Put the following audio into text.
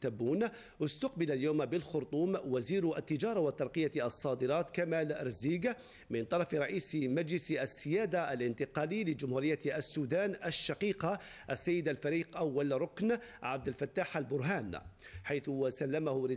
تبون استقبل اليوم بالخرطوم وزير التجارة وترقية الصادرات كمال رزيق من طرف رئيس مجلس السيادة الانتقالي لجمهورية السودان الشقيقة السيد الفريق أول ركن عبد الفتاح البرهان حيث سلمه